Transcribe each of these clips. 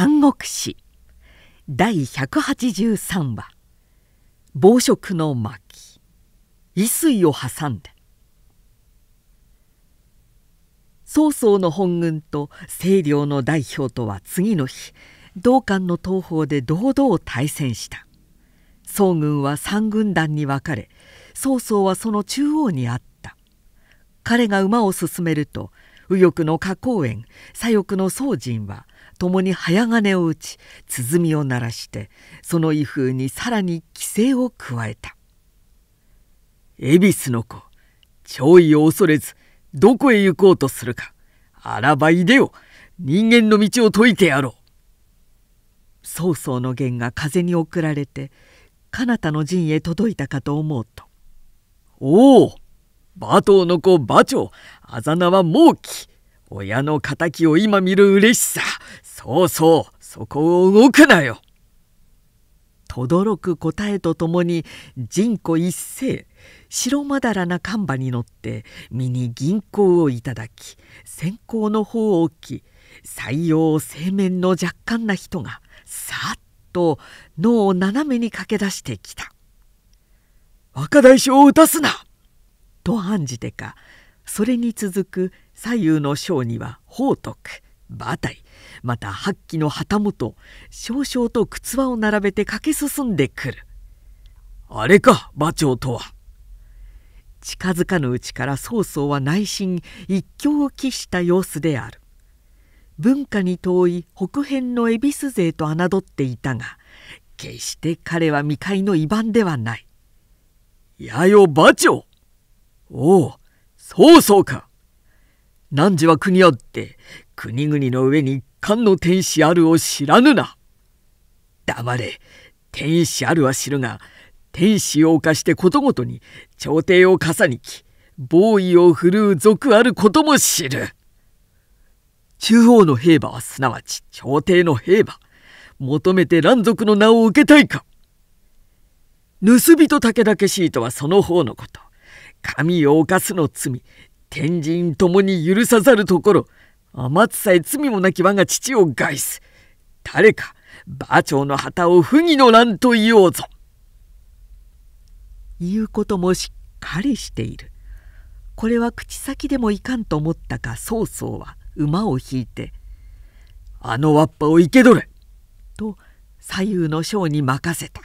三国志第183話「暴食の巻」「衣水を挟んで」曹操の本軍と清涼の代表とは次の日道館の東方で堂々対戦した宋軍は三軍団に分かれ曹操はその中央にあった彼が馬を進めると右翼の花公園左翼の宗仁は「共に早金を打ち鼓を鳴らしてその威風にさらに規制を加えた恵比寿の子弔意を恐れずどこへ行こうとするかあらばいでよ人間の道を説いてやろう曹操の言が風に送られて彼方の陣へ届いたかと思うと「おお馬頭の子馬長あざ名は猛き」。親の敵を今見る嬉しさそうそうそこを動くなよとどろく答えとともに人子一斉白まだらな看板に乗って身に銀行をいただき先行の方を置き採用製麺の若干な人がさっと脳を斜めに駆け出してきた「若大将を打たすな!」と案じてかそれに続く左右の章には宝徳馬体また八旗の旗本少々と靴輪を並べて駆け進んでくるあれか馬長とは近づかぬうちから曹操は内心一興を期した様子である文化に遠い北辺の恵比寿勢と侮っていたが決して彼は未開の異番ではない「やよ馬長おお曹操か汝は国あって、国々の上に官の天使あるを知らぬな。黙れ、天使あるは知るが、天使を犯してことごとに朝廷を重にき、防衛を振るう族あることも知る。中央の兵馬はすなわち朝廷の兵馬。求めて蘭族の名を受けたいか。盗人武田家シートはその方のこと。神を犯すの罪、天神ともに許さざるところ天津さえ罪もなき我が父を害す誰か馬長の旗を不義の乱と言おうぞ言うこともしっかりしているこれは口先でもいかんと思ったか曹操は馬を引いて「あのわっぱを生け捕れ!」と左右の将に任せた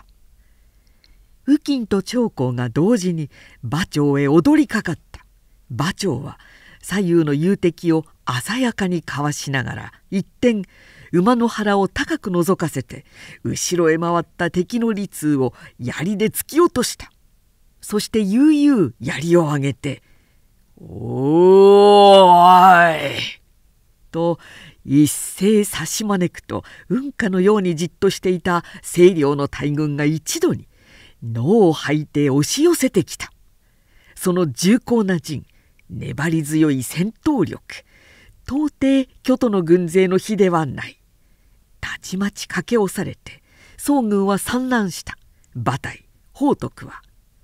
雨近と長江が同時に馬長へ踊りかかった馬長は左右の遊敵を鮮やかにかわしながら一転馬の腹を高く覗かせて後ろへ回った敵の利通を槍で突き落としたそして悠々槍を上げて「おーい!」と一斉差し招くと運河のようにじっとしていた清涼の大軍が一度に脳を吐いて押し寄せてきたその重厚な陣粘り強い戦闘力到底巨都の軍勢の比ではないたちまち駆け押されて宋軍は散乱した馬隊宝徳は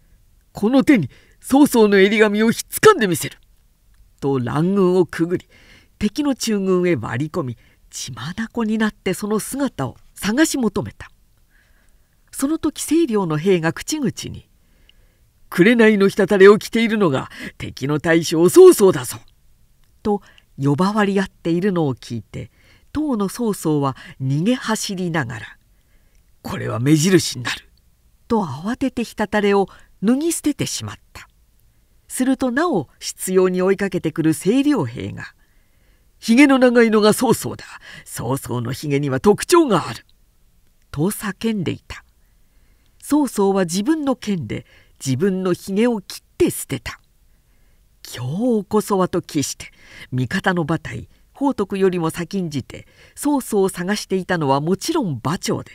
「この手に曹操の襟紙をひっつかんでみせる!」と乱軍をくぐり敵の中軍へ割り込み血眼になってその姿を探し求めたその時清涼の兵が口々に紅の滴れを着ているのが敵の大将曹操だぞ」と呼ばわり合っているのを聞いて当の曹操は逃げ走りながら「これは目印になる」と慌てて滴れを脱ぎ捨ててしまったするとなお執拗に追いかけてくる清涼兵が「ひげの長いのが曹操だ曹操のひげには特徴がある」と叫んでいた曹操は自分の剣で自分のひげを切って捨てた今日こそはと期して味方の馬隊宝徳よりも先んじて曹操を探していたのはもちろん馬長で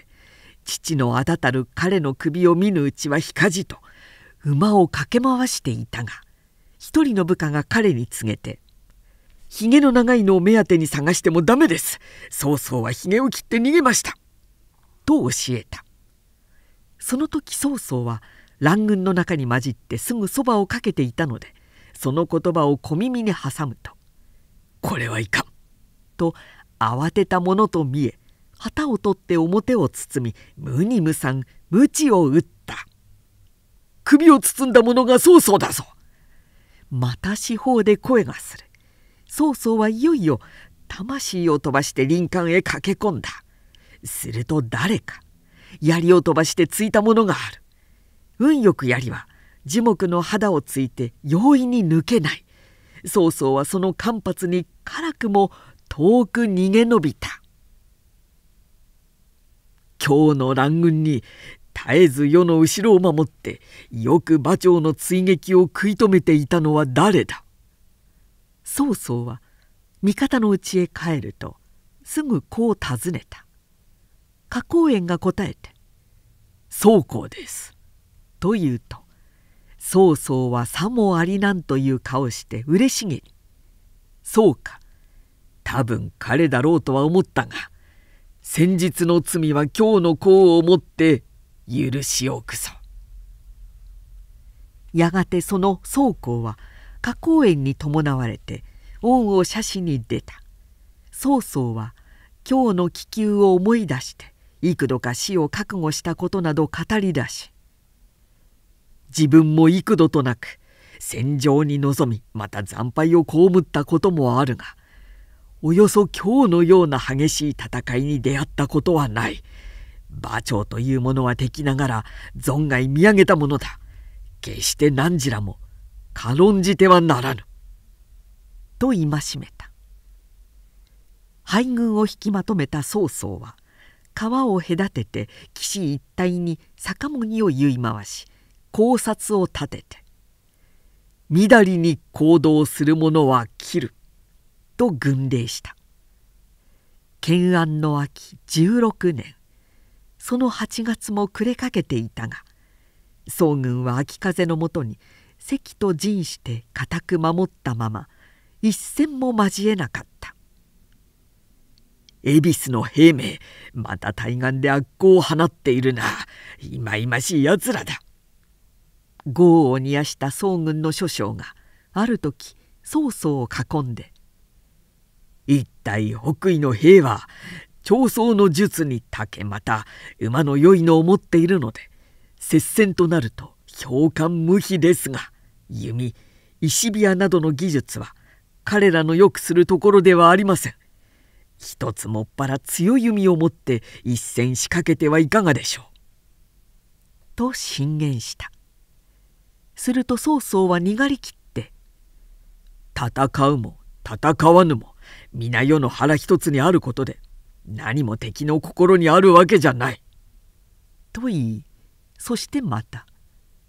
父のあだたる彼の首を見ぬうちはひかじと馬を駆け回していたが一人の部下が彼に告げて「ひげの長いのを目当てに探してもダメです曹操はひげを切って逃げました」と教えたその時曹操は乱軍の中に混じってすぐそばをかけていたのでその言葉を小耳に挟むと「これはいかん」と慌てたものと見え旗を取って表を包み無に無産無知を打った首を包んだ者が曹操だぞまた四方で声がする曹操はいよいよ魂を飛ばして林間へ駆け込んだすると誰か槍を飛ばして突いたものがある運よく槍は樹木の肌をついて容易に抜けない曹操はその間髪に辛くも遠く逃げ延びた今日の乱軍に絶えず世の後ろを守ってよく馬長の追撃を食い止めていたのは誰だ曹操は味方の家へ帰るとすぐこう尋ねた加工園が答えて「曹公です」と言うと曹操はさもありなんという顔して嬉しげに「そうか多分彼だろうとは思ったが先日の罪は今日の功をもって許しおくぞ」。やがてその宗公は花公園に伴われて恩を写真に出た曹操は今日の気球を思い出して幾度か死を覚悟したことなど語り出し自分も幾度となく戦場に臨みまた惨敗を被ったこともあるがおよそ今日のような激しい戦いに出会ったことはない馬長というものは敵ながら存外見上げたものだ決して何時らも軽んじてはならぬ」と戒めた敗軍を引きまとめた曹操は川を隔てて岸一帯に酒盛りを言い回し考察を立てて「みだりに行動する者は切る」と軍令した建安の秋16年その8月も暮れかけていたが宋軍は秋風のもとに関と陣して固く守ったまま一戦も交えなかった恵比寿の兵名また対岸で悪行を放っているな忌々しいやつらだ豪を煮やした宋軍の諸将がある時曹操を囲んで「一体北緯の兵は長宗の術に竹また馬の良いのを持っているので接戦となると評判無比ですが弓石火矢などの技術は彼らのよくするところではありません。一つもっぱら強い弓を持って一戦仕掛けてはいかがでしょう」と進言したすると曹操は逃がりきって「戦うも戦わぬも皆世の腹一つにあることで何も敵の心にあるわけじゃない」と言いそしてまた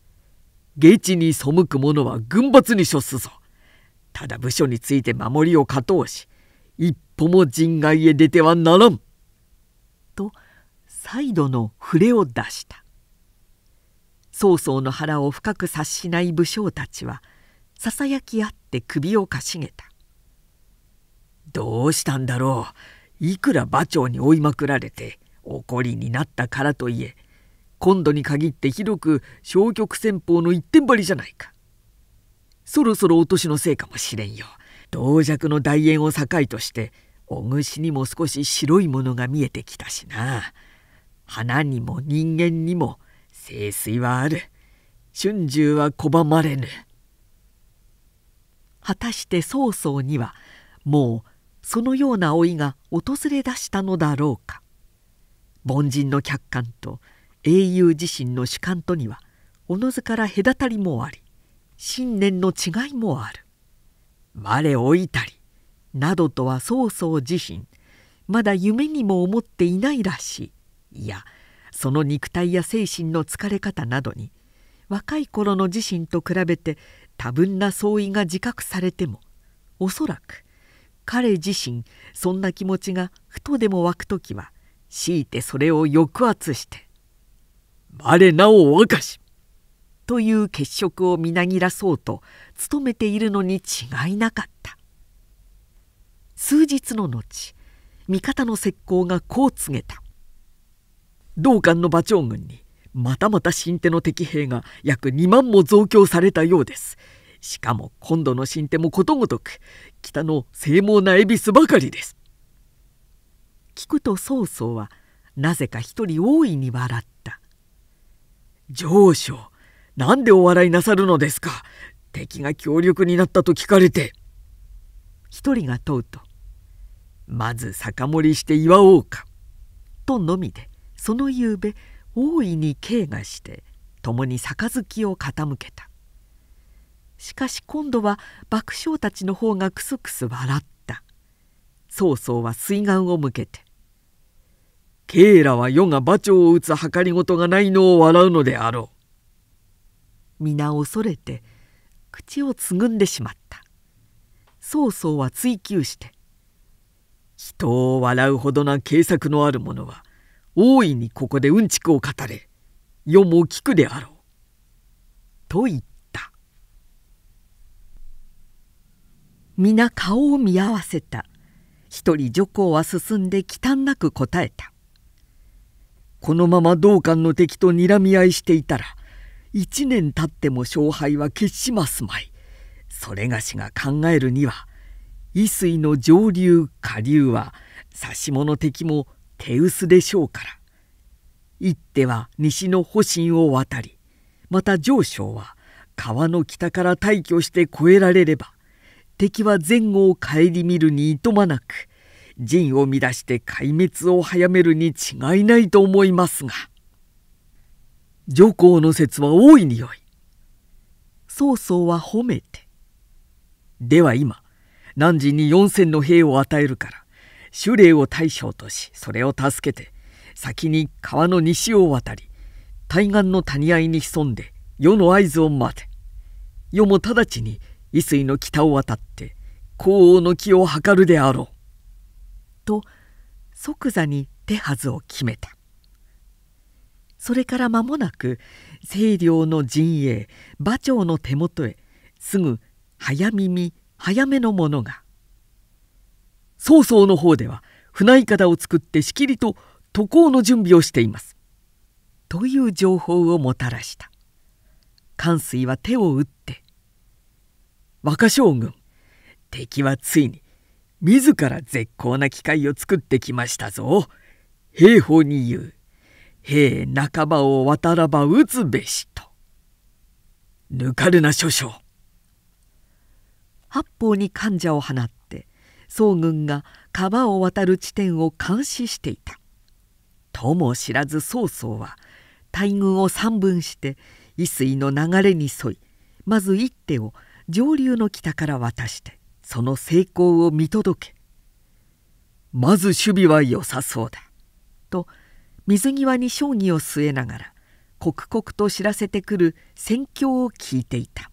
「下地に背く者は軍閥に処すぞ」ただ部署について守りを勝とうし一歩も陣外へ出てはならん」と再度の触れを出した。曹操の腹を深く察しない武将たちはささやき合って首をかしげた「どうしたんだろういくら馬長に追いまくられて怒りになったからといえ今度に限ってひどく消極戦法の一点張りじゃないかそろそろ落としのせいかもしれんよ同弱の大炎を境としてお主にも少し白いものが見えてきたしな花にも人間にも清水はある春秋は拒まれぬ果たして曹操にはもうそのような老いが訪れ出したのだろうか凡人の客観と英雄自身の主観とにはおのずから隔たりもあり信念の違いもある我老いたりなどとは曹操自身まだ夢にも思っていないらしいいやその肉体や精神の疲れ方などに若い頃の自身と比べて多分な相違が自覚されてもおそらく彼自身そんな気持ちがふとでも湧く時は強いてそれを抑圧して「我なお若し!」という血色をみなぎらそうと努めているのに違いなかった数日の後味方の石膏がこう告げた道館の馬長軍にまたまた新手の敵兵が約2万も増強されたようですしかも今度の新手もことごとく北の精猛な恵比寿ばかりです聞くと曹操はなぜか一人大いに笑った「上将何でお笑いなさるのですか敵が強力になったと聞かれて」一人が問うと「まず酒盛りして祝おうか」とのみでそのゆうべ大いに敬がして共に杯を傾けたしかし今度は爆笑たちの方がクスクス笑った曹操は水眼を向けて「慶らは世が馬長を打つ計り事がないのを笑うのであろう」皆恐れて口をつぐんでしまった曹操は追求して「人を笑うほどな計策のある者は大いにここでうんちくを語れ世も聞くであろう」と言った皆顔を見合わせた一人女皇は進んで忌憚なく答えた「このまま道館の敵と睨み合いしていたら一年経っても勝敗は決しますまい」。それがしが考えるには「伊水の上流下流は指物敵も手薄でしょうから一手は西の保身を渡りまた上昇は川の北から退去して越えられれば敵は前後を顧みるにいとまなく陣を乱して壊滅を早めるに違いないと思いますが上皇の説は大いによい曹操は褒めてでは今何時に4,000の兵を与えるから守霊を大将としそれを助けて先に川の西を渡り対岸の谷合に潜んで世の合図を待て世も直ちに伊水の北を渡って皇后の木を図るであろう」と即座に手はずを決めたそれから間もなく清涼の陣営馬長の手元へすぐ早耳早めの者が曹操の方では船いかだを作ってしきりと渡航の準備をしています。という情報をもたらした。関水は手を打って「若将軍敵はついに自ら絶好な機会を作ってきましたぞ。兵法に言う兵半ばを渡らば撃つべし」と。ぬかるな諸将八方に患者を放った。宋軍が川を渡る地点を監視していたとも知らず曹操は大軍を三分して伊水の流れに沿いまず一手を上流の北から渡してその成功を見届け「まず守備は良さそうだ」と水際に将棋を据えながら刻々と知らせてくる戦況を聞いていた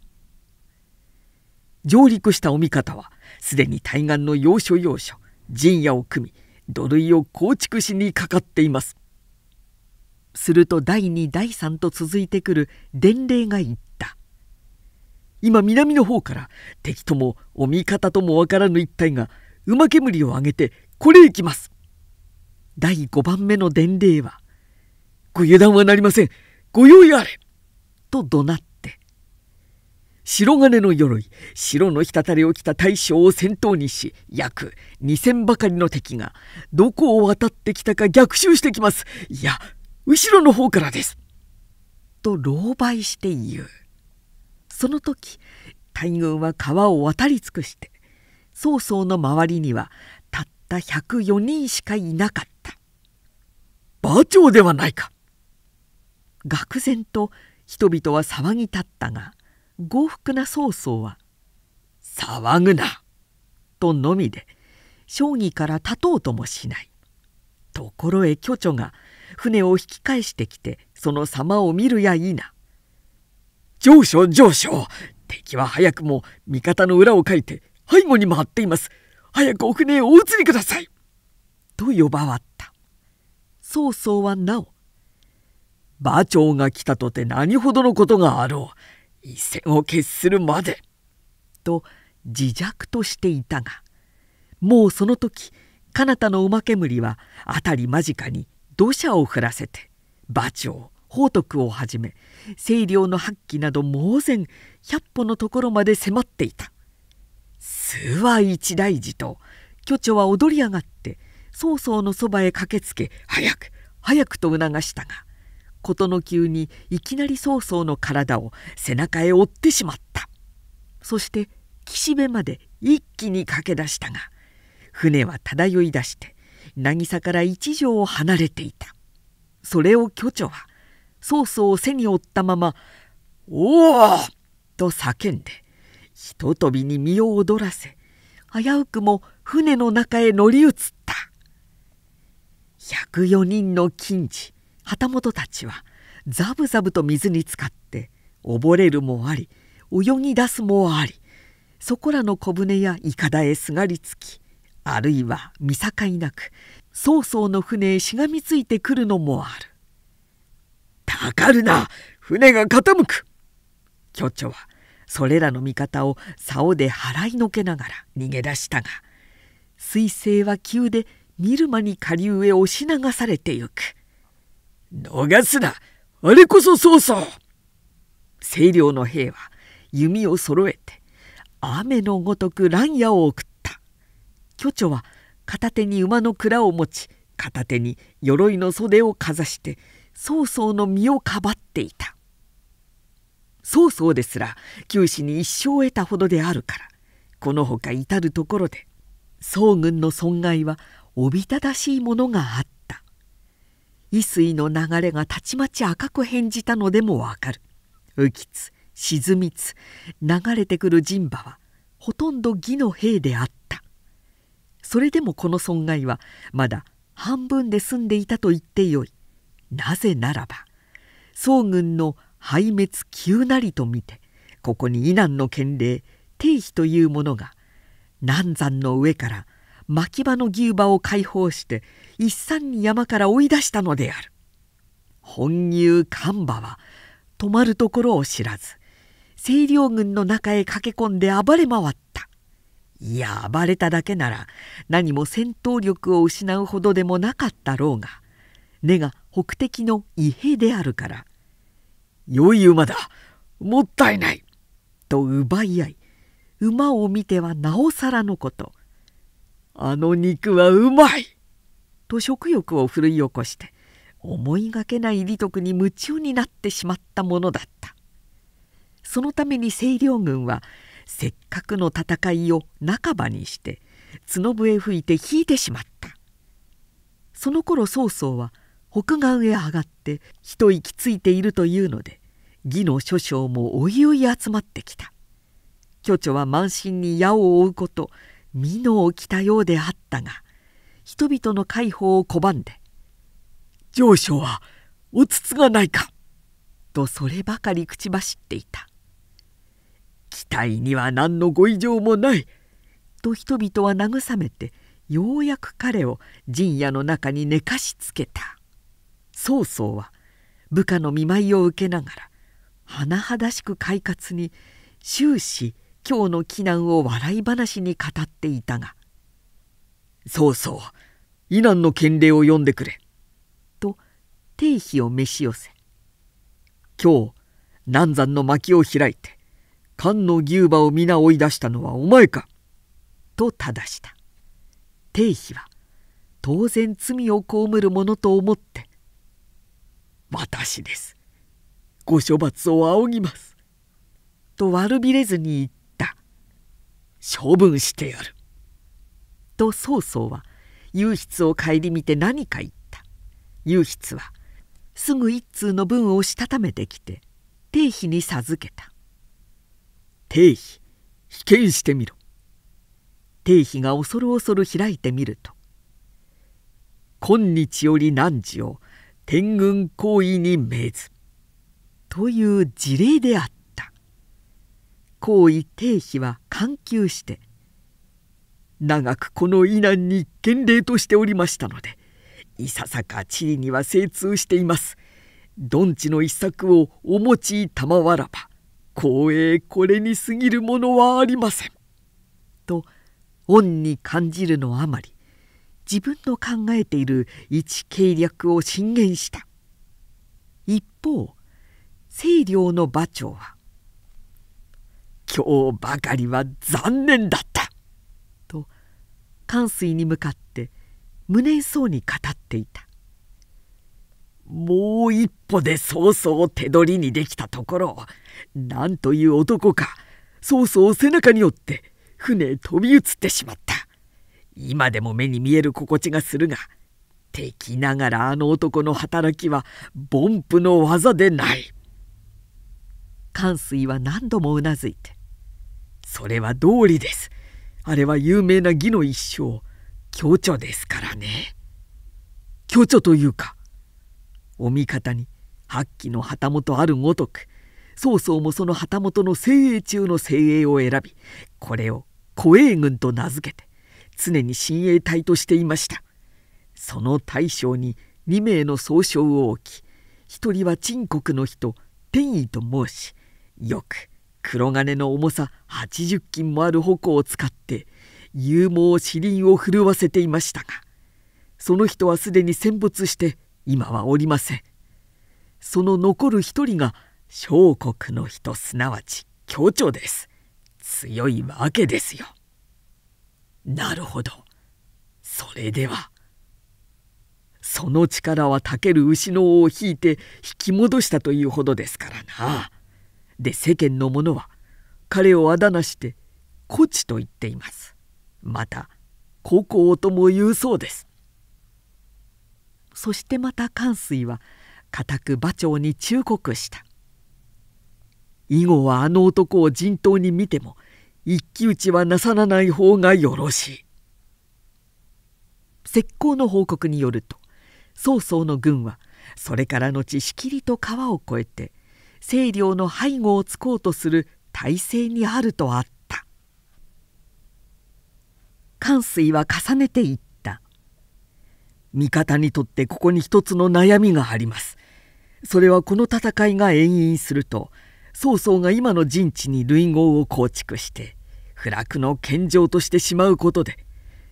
上陸したお味方はすでに対岸の要所要所陣屋を組み土塁を構築しにかかっていますすると第2第3と続いてくる伝令が言った今南の方から敵ともお味方ともわからぬ一体が馬煙を上げてこれへきます第5番目の伝令は「ご油断はなりませんご用意あれ!」と怒鳴った白金の鎧白の滴りを着た大将を先頭にし約2,000ばかりの敵がどこを渡ってきたか逆襲してきますいや後ろの方からです」と狼狽して言うその時大軍は川を渡り尽くして曹操の周りにはたった104人しかいなかった馬長ではないか愕然と人々は騒ぎ立ったが呉福な曹操は「騒ぐな!」とのみで将棋から立とうともしないところへ巨著が船を引き返してきてその様を見るや否「上昇上昇敵は早くも味方の裏をかいて背後に回っています早くお船へお移りください!」と呼ばわった曹操はなお「馬長が来たとて何ほどのことがあろう。一線を決するまで」と自弱としていたがもうその時彼方のおまけむりは辺り間近に土砂を降らせて馬長宝徳をはじめ清涼の発揮など猛然百歩のところまで迫っていた。諏訪一大事と巨長は踊り上がって曹操のそばへ駆けつけ早く早くと促したが事の急にいきなり曹操の体を背中へ追ってしまったそして岸辺まで一気に駆け出したが船は漂い出して渚から一条を離れていたそれを巨著は曹操を背に負ったまま「おお!」と叫んでひととびに身を躍らせ危うくも船の中へ乗り移った104人の金次旗本たちはザブザブと水に浸かって溺れるもあり泳ぎ出すもありそこらの小舟やいかだへすがりつきあるいは見境なく曹操の船へしがみついてくるのもある。たかるな船が傾く巨長はそれらの味方を竿で払いのけながら逃げ出したが彗星は急で見る間に下流へ押し流されてゆく。逃すなあれこそ曹操清涼の兵は弓を揃えて雨のごとく乱夜を送った巨長は片手に馬の蔵を持ち片手に鎧の袖をかざして曹操の身をかばっていた曹操ですら九死に一生を得たほどであるからこのほか至る所で曹軍の損害はおびただしいものがあった。翡翠の流れがたちまち赤く変じたのでもわかる浮きつ沈みつ流れてくる陣馬はほとんど義の兵であったそれでもこの損害はまだ半分で済んでいたと言ってよいなぜならば宋軍の敗滅急なりと見てここに異難の県令定妃というものが南山の上から牧場の牛馬を解放して一山に山から追い出したのである本牛神馬は止まるところを知らず清涼軍の中へ駆け込んで暴れ回ったいや暴れただけなら何も戦闘力を失うほどでもなかったろうが根が北敵の異兵であるから「良い馬だもったいない!」と奪い合い馬を見てはなおさらのことあの肉はうまいと食欲をるい起こして思いがけない利徳に夢中になってしまったものだったそのために清涼軍はせっかくの戦いを半ばにして角笛吹いて引いてしまったその頃曹操は北岸へ上がって一息ついているというので義の諸将もおいおい集まってきた巨長は満身に矢を追うこと美濃を着たようであったが人々の介抱を拒んで「上昇はおつつがないか!」とそればかり口走っていた期待には何のご異常もないと人々は慰めてようやく彼を陣屋の中に寝かしつけた曹操は部下の見舞いを受けながら甚だしく快活に終始今日の危難を笑い話に語っていたが「そうそうイナンの県令を読んでくれ」と定費を召し寄せ「今日南山の薪を開いて菅の牛馬を皆追い出したのはお前か」と正した定費は当然罪を被るものと思って「私ですご処罰を仰ぎます」と悪びれずに言っ処分してやる」と曹操は雄筆を顧みて何か言った雄筆はすぐ一通の文をしたためてきて定費に授けた「定費被験してみろ」定費が恐る恐る開いてみると「今日より汝を天軍行為に命ず」という事例であった。皇位帝妃は緩急して長くこの難に厳礼としておりましたのでいささか地理には精通しています。どんちの一作をお持ち賜らば光栄これに過ぎるものはありません」と恩に感じるのあまり自分の考えている一計略を進言した一方清涼の馬長は今日ばかりは残念だった」と関水に向かって無念そうに語っていたもう一歩で曹操を手取りにできたところなんという男か曹操を背中に折って船へ飛び移ってしまった今でも目に見える心地がするが敵ながらあの男の働きは凡夫の技でない。関水は何度もうなずいてそれは道理です。あれは有名な義の一生、強調ですからね。強著というか、お味方に八旗の旗本あるごとく、曹操もその旗本の精鋭中の精鋭を選び、これを護衛軍と名付けて、常に親衛隊としていました。その大将に2名の総称を置き、1人は陳国の人、天意と申し、よく、黒金の重さ80斤もある矛を使って勇猛死輪を震わせていましたがその人はすでに戦没して今はおりませんその残る一人が小国の人すなわち強調です強いわけですよなるほどそれではその力はたける牛の尾を引いて引き戻したというほどですからなで世間の者は彼をあだ名して「コチ」と言っていますまた「高校」とも言うそうですそしてまた関水は固く馬長に忠告した以後はあの男を陣頭に見ても一騎打ちはなさらない方がよろしい石膏の報告によると曹操の軍はそれから後しきりと川を越えて清涼の背後をつこうとする体制にあるとあった関水は重ねていった「味方にとってここに一つの悩みがあります」それはこの戦いが延々すると曹操が今の陣地に類合を構築して不落の献上としてしまうことで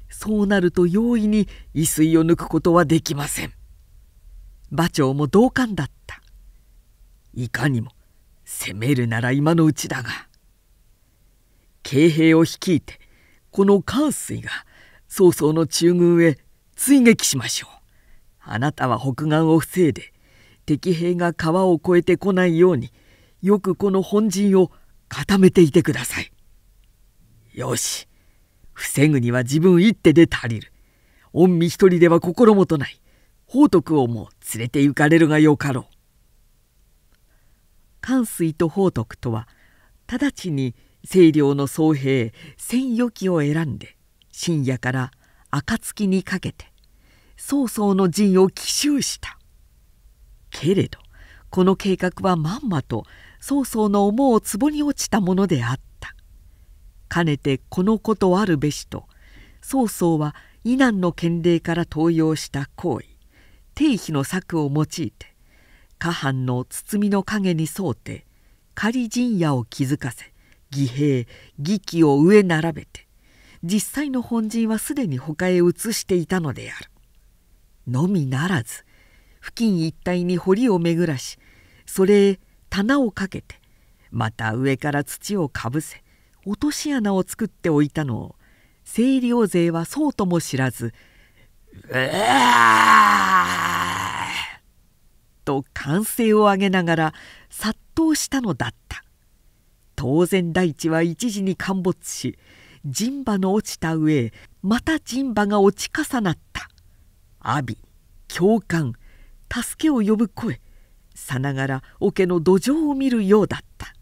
そうなると容易に遺水を抜くことはできません馬長も同感だったいかにも攻めるなら今のうちだが慶兵を率いてこの関水が曹操の中軍へ追撃しましょうあなたは北岸を防いで敵兵が川を越えてこないようによくこの本陣を固めていてくださいよし防ぐには自分一手で足りる御身一人では心もとない宝徳をも連れて行かれるがよかろう関水と宝徳とは直ちに清涼の僧兵千余機を選んで深夜から暁にかけて曹操の陣を奇襲したけれどこの計画はまんまと曹操の思う壺に落ちたものであったかねてこのことあるべしと曹操は以南の県令から登用した行為定妃の策を用いて下藩の包みの陰に沿うて仮陣屋を築かせ義兵義器を上並べて実際の本陣はすでに他へ移していたのである。のみならず付近一帯に堀を巡らしそれへ棚をかけてまた上から土をかぶせ落とし穴を作っておいたのを清涼勢はそうとも知らず「うわあ!」。と歓声を上げながら殺到したのだった当然大地は一時に陥没し人馬の落ちた上へまた陣馬が落ち重なった阿炎教官助けを呼ぶ声さながら桶の土壌を見るようだった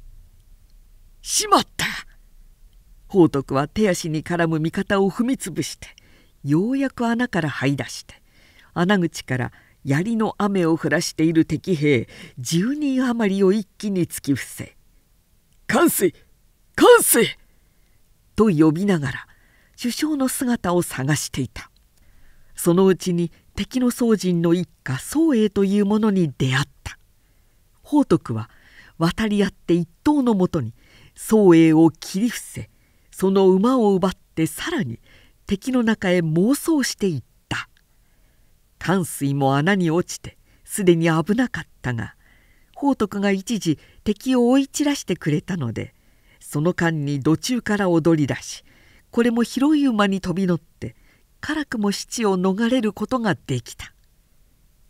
「しまった!」宝徳は手足に絡む味方を踏みつぶしてようやく穴から這い出して穴口から槍の雨を降らしている敵兵10人余りを一気に突き伏せ「関水関水!」と呼びながら首相の姿を探していたそのうちに敵の宗人の一家宗英というものに出会った宝徳は渡り合って一頭のもとに宗英を切り伏せその馬を奪ってさらに敵の中へ妄想していった冠水も穴に落ちてすでに危なかったが宝徳が一時敵を追い散らしてくれたのでその間に土中から踊り出しこれも広い馬に飛び乗って辛くも七を逃れることができた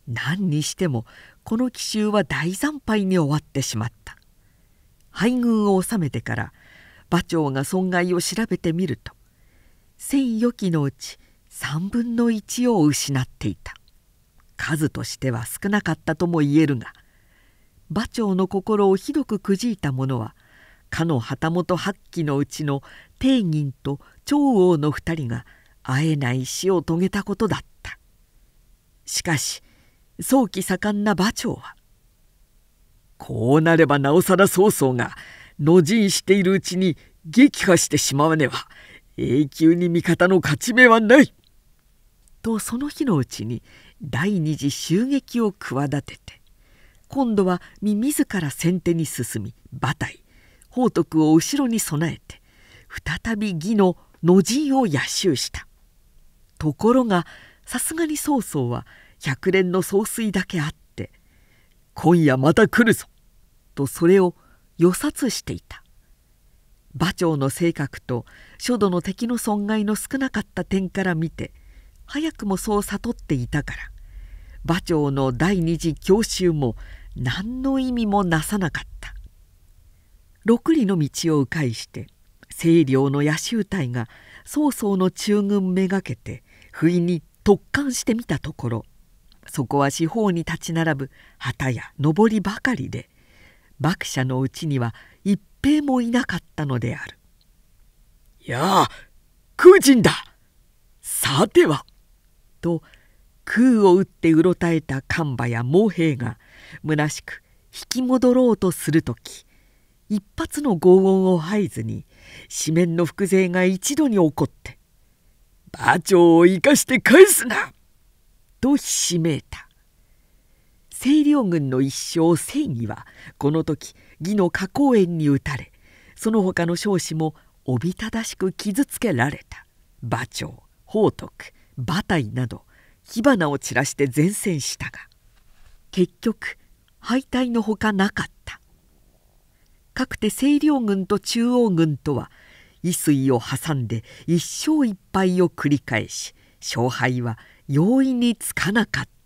何にしてもこの奇襲は大惨敗に終わってしまった敗軍を治めてから馬長が損害を調べてみると1 0 0余機のうち3分の1を失っていた数としては少なかったとも言えるが馬長の心をひどくくじいた者はかの旗本八騎のうちの帝銀と長王の二人が会えない死を遂げたことだったしかし早期盛んな馬長はこうなればなおさら曹操が野陣しているうちに撃破してしまわねば永久に味方の勝ち目はないとその日のうちに第二次襲撃を企てて今度は身自ら先手に進み馬隊宝徳を後ろに備えて再び義の野陣を野襲したところがさすがに曹操は百連の総帥だけあって「今夜また来るぞ」とそれを予察していた馬長の性格と書道の敵の損害の少なかった点から見て早くもそう悟っていたから馬長の第二次教習も何の意味もなさなかった六里の道を迂回して清涼の野州隊が曹操の中軍めがけて不意に突貫してみたところそこは四方に立ち並ぶ旗や上りばかりで幕者のうちには一平もいなかったのである。やあ空人ださてはと空を打ってうろたえたカンバや毛兵がむなしく引き戻ろうとする時一発の轟音をいずに四面の伏勢が一度に起こって「馬長を生かして返すな!」とひしめいた清涼軍の一生正義はこの時義の花公園に打たれその他の少子もおびただしく傷つけられた馬長宝徳馬体など火花を散らして前線したが結局敗退のほかなかったかくて清涼軍と中央軍とは伊水を挟んで一勝一敗を繰り返し勝敗は容易につかなかった。